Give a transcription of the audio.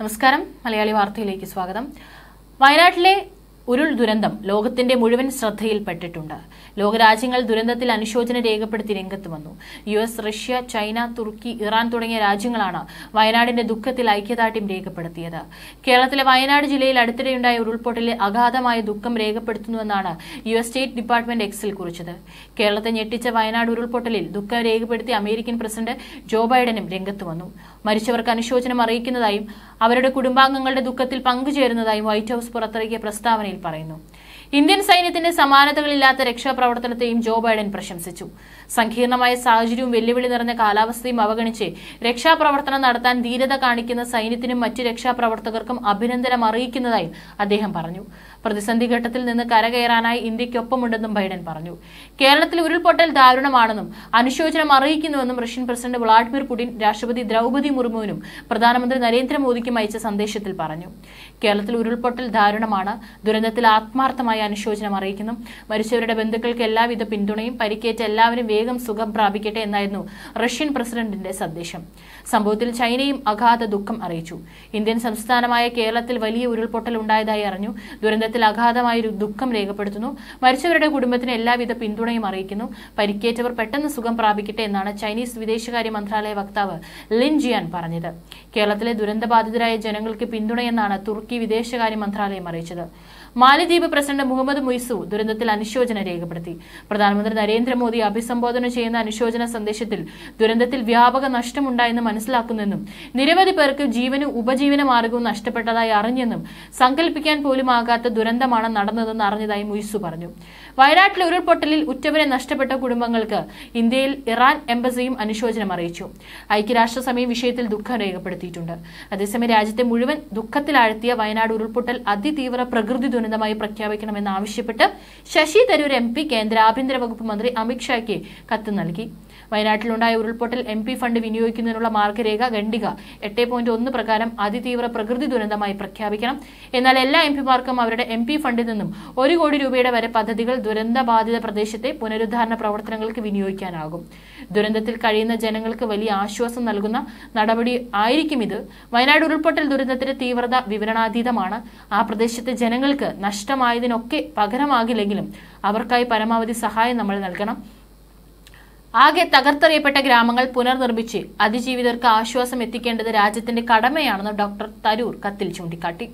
നമസ്കാരം മലയാളി വാർത്തയിലേക്ക് സ്വാഗതം വയനാട്ടിലെ ഉരുൾ ദുരന്തം ലോകത്തിന്റെ മുഴുവൻ ശ്രദ്ധയിൽപ്പെട്ടിട്ടുണ്ട് ലോകരാജ്യങ്ങൾ ദുരന്തത്തിൽ അനുശോചന രേഖപ്പെടുത്തി രംഗത്ത് വന്നു യു എസ് റഷ്യ ചൈന തുർക്കി ഇറാൻ തുടങ്ങിയ രാജ്യങ്ങളാണ് വയനാടിന്റെ ദുഃഖത്തിൽ ഐക്യദാർഢ്യം രേഖപ്പെടുത്തിയത് കേരളത്തിലെ വയനാട് ജില്ലയിൽ അടുത്തിടെയുണ്ടായ ഉരുൾപൊട്ടലിൽ അഗാധമായ ദുഃഖം രേഖപ്പെടുത്തുന്നുവെന്നാണ് യു എസ് സ്റ്റേറ്റ് ഡിപ്പാർട്ട്മെന്റ് എക്സിൽ കുറിച്ചത് കേരളത്തെ ഞെട്ടിച്ച വയനാട് ഉരുൾപൊട്ടലിൽ ദുഃഖം രേഖപ്പെടുത്തി അമേരിക്കൻ പ്രസിഡന്റ് ജോ ബൈഡനും രംഗത്ത് വന്നു മരിച്ചവർക്ക് അനുശോചനം അറിയിക്കുന്നതായും അവരുടെ കുടുംബാംഗങ്ങളുടെ ദുഃഖത്തിൽ പങ്കുചേരുന്നതായും വൈറ്റ് ഹൌസ് പുറത്തിറക്കിയ പ്രസ്താവനയിൽ പറയുന്നു ഇന്ത്യൻ സൈന്യത്തിന്റെ സമാനതകളില്ലാത്ത രക്ഷാപ്രവർത്തനത്തെയും ജോ ബൈഡൻ പ്രശംസിച്ചു സങ്കീർണമായ സാഹചര്യവും വെല്ലുവിളി നിറഞ്ഞ കാലാവസ്ഥയും അവഗണിച്ച് രക്ഷാപ്രവർത്തനം നടത്താൻ ധീരത കാണിക്കുന്ന സൈന്യത്തിനും മറ്റ് രക്ഷാപ്രവർത്തകർക്കും അഭിനന്ദനം അറിയിക്കുന്നതായും അദ്ദേഹം പറഞ്ഞു പ്രതിസന്ധി ഘട്ടത്തിൽ നിന്ന് കരകയറാനായി ഇന്ത്യയ്ക്കൊപ്പമുണ്ടെന്നും ബൈഡൻ പറഞ്ഞു കേരളത്തിൽ ഉരുൾപൊട്ടൽ ദാരുണമാണെന്നും അനുശോചനം അറിയിക്കുന്നുവെന്നും റഷ്യൻ പ്രസിഡന്റ് വ്ളാഡിമിർ പുടിൻ രാഷ്ട്രപതി ദ്രൗപദി മുർമുവിനും പ്രധാനമന്ത്രി നരേന്ദ്രമോദിക്കും അയച്ച സന്ദേശത്തിൽ പറഞ്ഞു കേരളത്തിൽ ഉരുൾപൊട്ടൽ ദാരുണമാണ് ദുരന്ത ദുരന്തത്തിൽ ആത്മാർത്ഥമായി അനുശോചനം അറിയിക്കുന്നു മരിച്ചവരുടെ ബന്ധുക്കൾക്ക് എല്ലാവിധ പിന്തുണയും പരിക്കേറ്റ എല്ലാവരും വേഗം സുഖം പ്രാപിക്കട്ടെ എന്നായിരുന്നു റഷ്യൻ പ്രസിഡന്റിന്റെ സന്ദേശം സംഭവത്തിൽ ചൈനയും അഗാധ ദുഃഖം അറിയിച്ചു ഇന്ത്യൻ സംസ്ഥാനമായ കേരളത്തിൽ വലിയ ഉരുൾപൊട്ടൽ ഉണ്ടായതായി അറിഞ്ഞു ദുരന്തത്തിൽ അഗാധമായ ഒരു ദുഃഖം രേഖപ്പെടുത്തുന്നു മരിച്ചവരുടെ കുടുംബത്തിന് എല്ലാവിധ പിന്തുണയും അറിയിക്കുന്നു പരിക്കേറ്റവർ പെട്ടെന്ന് സുഖം പ്രാപിക്കട്ടെ എന്നാണ് ചൈനീസ് വിദേശകാര്യ മന്ത്രാലയ വക്താവ് ലിൻ ജിയാൻ പറഞ്ഞത് കേരളത്തിലെ ദുരന്തബാധിതരായ ജനങ്ങൾക്ക് പിന്തുണയെന്നാണ് തുർക്കി വിദേശകാര്യ മന്ത്രാലയം അറിയിച്ചത് മാലിദ്വീപ് പ്രസിഡന്റ് മുഹമ്മദ് മുയ്സു ദുരന്തത്തിൽ അനുശോചനം രേഖപ്പെടുത്തി പ്രധാനമന്ത്രി നരേന്ദ്രമോദി അഭിസംബോധന ചെയ്യുന്ന അനുശോചന സന്ദേശത്തിൽ ദുരന്തത്തിൽ വ്യാപക നഷ്ടമുണ്ടായെന്ന് മനസ്സിലാക്കുന്നെന്നും നിരവധി പേർക്ക് ജീവനും ഉപജീവന മാർഗവും നഷ്ടപ്പെട്ടതായി അറിഞ്ഞെന്നും സങ്കല്പിക്കാൻ പോലും ആകാത്ത ദുരന്തമാണ് നടന്നതെന്ന് അറിഞ്ഞതായി മുയ്സു പറഞ്ഞു വയനാട്ടിലെ ഉരുൾപൊട്ടലിൽ ഉറ്റവരെ നഷ്ടപ്പെട്ട കുടുംബങ്ങൾക്ക് ഇന്ത്യയിൽ ഇറാൻ എംബസിയും അനുശോചനം അറിയിച്ചു ഐക്യരാഷ്ട്രസഭയും വിഷയത്തിൽ ദുഃഖം രേഖപ്പെടുത്തിയിട്ടുണ്ട് അതേസമയം രാജ്യത്തെ മുഴുവൻ ദുഃഖത്തിലാഴ്ത്തിയ വയനാട് ഉരുൾപൊട്ടൽ അതിതീവ്ര പ്രകൃതി ദുരന്തമായി പ്രഖ്യാപിക്കണമെന്നാവശ്യപ്പെട്ട് ശശി തരൂർ എം പി കേന്ദ്ര ആഭ്യന്തര വകുപ്പ് മന്ത്രി അമിത്ഷായ്ക്ക് കത്ത് നൽകി വയനാട്ടിലുണ്ടായ ഉരുൾപൊട്ടൽ എം പി ഫണ്ട് വിനിയോഗിക്കുന്നതിനുള്ള മാർഗരേഖ ഖണ്ഡിക എട്ട് പോയിന്റ് ഒന്ന് പ്രകാരം അതിതീവ്ര പ്രകൃതി ദുരന്തമായി പ്രഖ്യാപിക്കണം എന്നാൽ എല്ലാ എം പിമാർക്കും അവരുടെ എം പി ഫണ്ടിൽ നിന്നും ഒരു കോടി രൂപയുടെ വരെ പദ്ധതികൾ ദുരന്തബാധിത പ്രദേശത്തെ പുനരുദ്ധാരണ പ്രവർത്തനങ്ങൾക്ക് വിനിയോഗിക്കാനാകും ദുരന്തത്തിൽ കഴിയുന്ന ജനങ്ങൾക്ക് വലിയ ആശ്വാസം നൽകുന്ന നടപടി ആയിരിക്കും ഇത് വയനാട് ഉരുൾപൊട്ടൽ ദുരന്തത്തിന്റെ തീവ്രത വിവരണാതീതമാണ് ആ പ്രദേശത്തെ ജനങ്ങൾക്ക് നഷ്ടമായതിനൊക്കെ പകരമാകില്ലെങ്കിലും അവർക്കായി പരമാവധി സഹായം നമ്മൾ നൽകണം ആകെ തകർത്തെറിയപ്പെട്ട ഗ്രാമങ്ങൾ പുനർനിർമ്മിച്ച് അതിജീവിതർക്ക് ആശ്വാസം എത്തിക്കേണ്ടത് രാജ്യത്തിന്റെ കടമയാണെന്ന് ഡോക്ടർ തരൂർ കത്തിൽ ചൂണ്ടിക്കാട്ടി